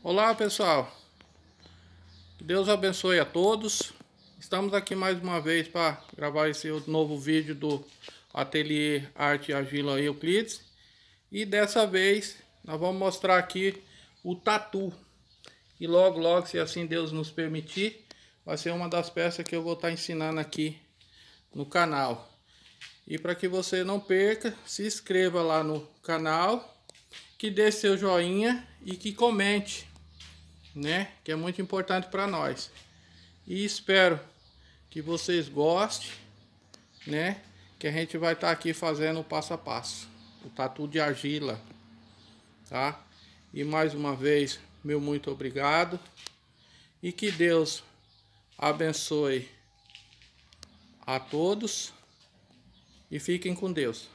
Olá pessoal, que Deus abençoe a todos. Estamos aqui mais uma vez para gravar esse novo vídeo do Ateliê Arte Agila Euclides. E dessa vez nós vamos mostrar aqui o tatu. E logo logo, se assim Deus nos permitir, vai ser uma das peças que eu vou estar tá ensinando aqui no canal. E para que você não perca, se inscreva lá no canal que dê seu joinha e que comente, né? Que é muito importante para nós. E espero que vocês gostem, né? Que a gente vai estar tá aqui fazendo o passo a passo, o tatu de argila, tá? E mais uma vez, meu muito obrigado e que Deus abençoe a todos e fiquem com Deus.